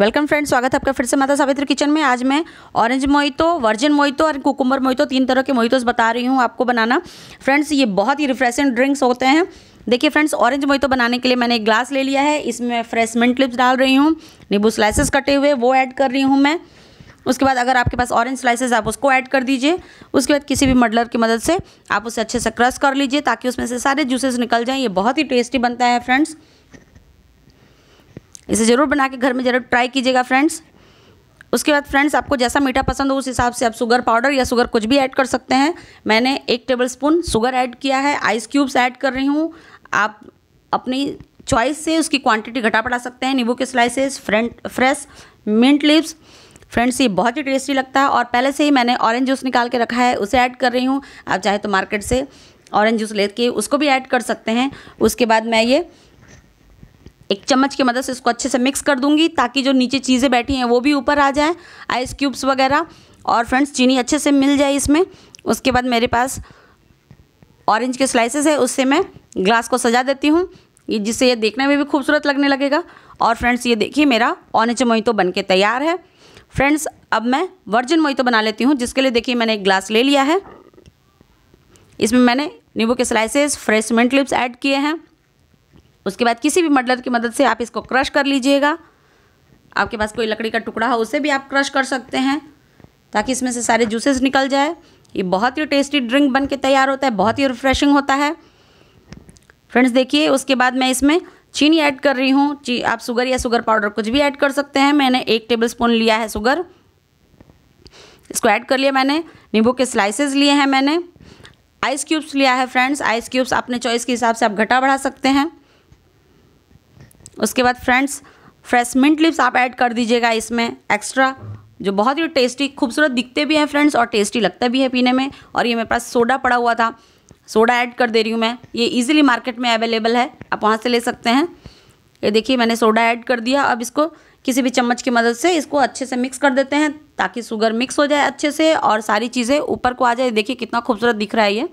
welcome friends स्वागत है आपका फिर से माता सावित्री किचन में आज मैं ऑरेंज मोइतो वर्जिन मोइतो और कुकुम्बर मोइतो तीन तरह के मोइतोस बता रही हूँ आपको बनाना फ्रेंड्स ये बहुत ही रिफ्रेशिंग ड्रिंक्स होते हैं देखिए फ्रेंड्स ऑरेंज मोइतो बनाने के लिए मैंने एक ग्लास ले लिया है इसमें फ्रेश मिंट लिप्स डाल रही हूँ नींबू स्लाइसेस कटे हुए वो ऐड कर रही हूँ मैं उसके बाद अगर आपके पास ऑरेंज स्लाइसेस आप उसको ऐड कर दीजिए उसके बाद किसी भी मडलर की मदद से आप उसे अच्छे से क्रश कर लीजिए ताकि उसमें से सारे जूसेस निकल जाएँ ये बहुत ही टेस्टी बनता है फ्रेंड्स इसे ज़रूर बना के घर में ज़रूर ट्राई कीजिएगा फ्रेंड्स उसके बाद फ्रेंड्स आपको जैसा मीठा पसंद हो उस हिसाब से आप शुगर पाउडर या शुगर कुछ भी ऐड कर सकते हैं मैंने एक टेबल स्पून शुगर ऐड किया है आइस क्यूब्स ऐड कर रही हूँ आप अपनी चॉइस से उसकी क्वांटिटी घटा बढ़ा सकते हैं नींबू के slices friend fresh mint leaves friends ये बहुत ही टेस्टी लगता है और पहले से ही मैंने ऑरेंज जूस निकाल के रखा है उसे ऐड कर रही हूँ आप चाहे तो मार्केट से ऑरेंज जूस ले उसको भी ऐड कर सकते हैं उसके बाद मैं ये एक चम्मच की मदद से इसको अच्छे से मिक्स कर दूंगी ताकि जो नीचे चीज़ें बैठी हैं वो भी ऊपर आ जाए आइस क्यूब्स वगैरह और फ्रेंड्स चीनी अच्छे से मिल जाए इसमें उसके बाद मेरे पास ऑरेंज के स्लाइसेस है उससे मैं ग्लास को सजा देती हूँ ये जिससे ये देखने में भी खूबसूरत लगने लगेगा और फ्रेंड्स ये देखिए मेरा ऑनेच मोहितो बन के तैयार है फ्रेंड्स अब मैं वर्जिन मोहितो बना लेती हूँ जिसके लिए देखिए मैंने एक ग्लास ले लिया है इसमें मैंने नींबू के slices fresh mint leaves add किए हैं उसके बाद किसी भी मडलर की मदद से आप इसको क्रश कर लीजिएगा आपके पास कोई लकड़ी का टुकड़ा हो उसे भी आप क्रश कर सकते हैं ताकि इसमें से सारे जूसेस निकल जाए ये बहुत ही टेस्टी ड्रिंक बन के तैयार होता है बहुत ही रिफ्रेशिंग होता है फ्रेंड्स देखिए उसके बाद मैं इसमें चीनी ऐड कर रही हूँ आप शुगर या शुगर पाउडर कुछ भी ऐड कर सकते हैं मैंने एक टेबल स्पून लिया है शुगर इसको ऐड कर लिया मैंने नींबू के स्लाइसेस लिए हैं मैंने आइस क्यूब्स लिया है फ्रेंड्स आइस क्यूब्स अपने चॉइस के हिसाब से आप घटा बढ़ा सकते हैं उसके बाद फ्रेंड्स फ्रेश मिंट लिप्स आप ऐड कर दीजिएगा इसमें एक्स्ट्रा जो बहुत ही टेस्टी खूबसूरत दिखते भी हैं फ्रेंड्स और टेस्टी लगता भी है पीने में और ये मेरे पास सोडा पड़ा हुआ था सोडा ऐड कर दे रही हूँ मैं ये इजीली मार्केट में अवेलेबल है आप वहाँ से ले सकते हैं ये देखिए मैंने सोडा ऐड कर दिया अब इसको किसी भी चम्मच की मदद से इसको अच्छे से मिक्स कर देते हैं ताकि शुगर मिक्स हो जाए अच्छे से और सारी चीज़ें ऊपर को आ जाए देखिए कितना खूबसूरत दिख रहा है ये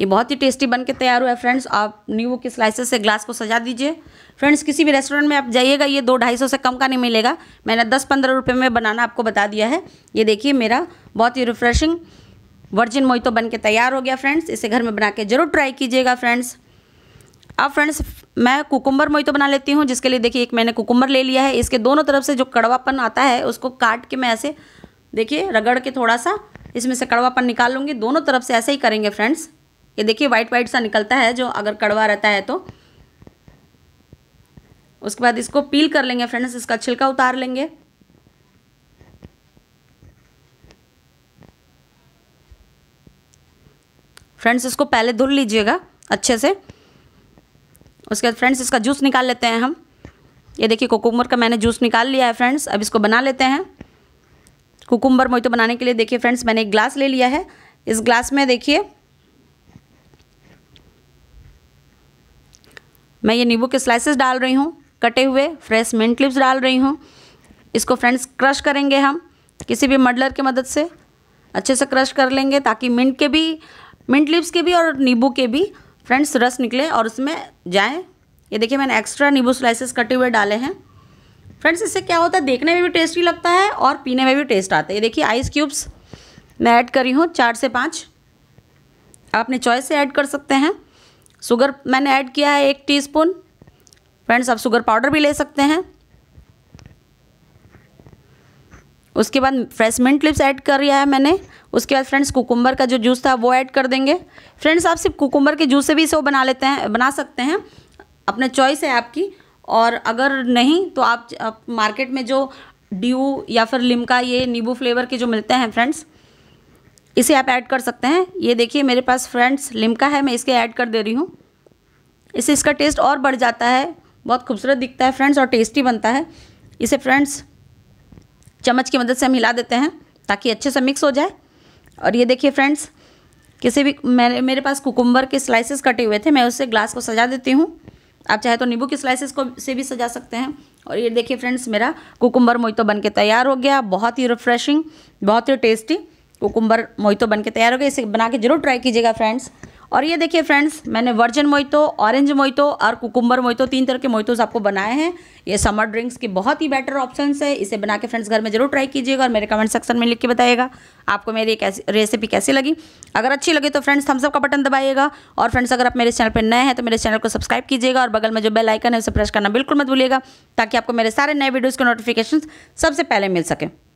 ये बहुत ही टेस्टी बन के तैयार हुआ है फ्रेंड्स आप नींबू के स्लाइसेस से ग्लास को सजा दीजिए फ्रेंड्स किसी भी रेस्टोरेंट में आप जाइएगा ये दो ढाई सौ से कम का नहीं मिलेगा मैंने दस पंद्रह रुपये में बनाना आपको बता दिया है ये देखिए मेरा बहुत ही रिफ्रेशिंग वर्जिन मोइतो बन के तैयार हो गया फ्रेंड्स इसे घर में बना के ज़रूर ट्राई कीजिएगा फ्रेंड्स अब फ्रेंड्स मैं कुकुम्बर मोई तो बना लेती हूँ जिसके लिए देखिए एक मैंने कुकुम्बर ले लिया है इसके दोनों तरफ से जो कड़वापन आता है उसको काट के मैं ऐसे देखिए रगड़ के थोड़ा सा इसमें से कड़वापन निकाल लूँगी दोनों तरफ से ऐसे ही करेंगे फ्रेंड्स ये देखिए वाइट वाइट सा निकलता है जो अगर कड़वा रहता है तो उसके बाद इसको पील कर लेंगे फ्रेंड्स इसका छिलका उतार लेंगे फ्रेंड्स इसको पहले धुल लीजिएगा अच्छे से उसके बाद फ्रेंड्स इसका जूस निकाल लेते हैं हम ये देखिए कोकुम्बर का मैंने जूस निकाल लिया है फ्रेंड्स अब इसको बना लेते हैं कुकुम्बर मोहितो तो बनाने के लिए देखिए फ्रेंड्स मैंने एक ग्लास ले लिया है इस ग्लास में देखिए मैं ये नींबू के स्लाइसेस डाल रही हूँ कटे हुए फ्रेश मिंट लिप्स डाल रही हूँ इसको फ्रेंड्स क्रश करेंगे हम किसी भी मडलर की मदद से अच्छे से क्रश कर लेंगे ताकि मिंट के भी मिंट लिप्स के भी और नींबू के भी फ्रेंड्स रस निकले और उसमें जाए ये देखिए मैंने एक्स्ट्रा नींबू स्लाइसेस कटे हुए डाले हैं फ्रेंड्स इससे क्या होता है देखने में भी टेस्टी लगता है और पीने में भी टेस्ट आता है ये देखिए आइस क्यूब्स मैं ऐड करी हूँ चार से पाँच आप अपने चॉइस से ऐड कर सकते हैं शुगर मैंने ऐड किया है एक टीस्पून फ्रेंड्स आप शुगर पाउडर भी ले सकते हैं उसके बाद फ्रेश मिंट लिप्स ऐड कर लिया है मैंने उसके बाद फ्रेंड्स कुकुम्बर का जो जूस था वो ऐड कर देंगे फ्रेंड्स आप सिर्फ कुकुम्बर के जूस से भी इसे बना लेते हैं बना सकते हैं अपने चॉइस है आपकी और अगर नहीं तो आप, आप मार्केट में जो ड्यू या फिर लिमका ये नींबू फ्लेवर के जो मिलते हैं फ्रेंड्स इसे आप ऐड कर सकते हैं ये देखिए मेरे पास फ्रेंड्स लिमका है मैं इसके ऐड कर दे रही हूँ इससे इसका टेस्ट और बढ़ जाता है बहुत खूबसूरत दिखता है फ्रेंड्स और टेस्टी बनता है इसे फ्रेंड्स चम्मच की मदद से हम हिला देते हैं ताकि अच्छे से मिक्स हो जाए और ये देखिए फ्रेंड्स किसी भी मैंने मेरे पास कुकुम्बर के स्लाइसेस कटे हुए थे मैं उससे ग्लास को सजा देती हूँ आप चाहे तो नींबू के स्लाइसेस को से भी सजा सकते हैं और ये देखिए फ्रेंड्स मेरा कुकुम्बर मोई तो बन के तैयार हो गया बहुत ही रिफ्रेशिंग बहुत ही टेस्टी कुकुम्बर मोहितो बन के तैयार हो गए इसे बना के जरूर ट्राई कीजिएगा फ्रेंड्स और ये देखिए फ्रेंड्स मैंने वर्जन मोहितो ऑरेंज मोहितो और कुकुम्बर मोहितो तीन तरह के मोहितोज आपको बनाए हैं ये समर ड्रिंक्स की बहुत ही बेटर ऑप्शन है इसे बना के फ्रेंड्स घर में जरूर ट्राई कीजिएगा और मेरे कमेंट सेक्शन में लिख के बताइएगा आपको मेरी कैसी रेसिपी कैसी लगी अगर अच्छी लगी तो फ्रेंड्स थम्सअप का बटन दबाइएगा और फ्रेंड्स अगर आप मेरे चैनल पर नए हैं तो मेरे चैनल को सब्सक्राइब कीजिएगा और बगल में जो बेल आइकन है उसे प्रेस करना बिल्कुल मत भूलिएगा ताकि आपको मेरे सारे नए वीडियोज़ के नोटिफिकेशन सबसे पहले मिल सकें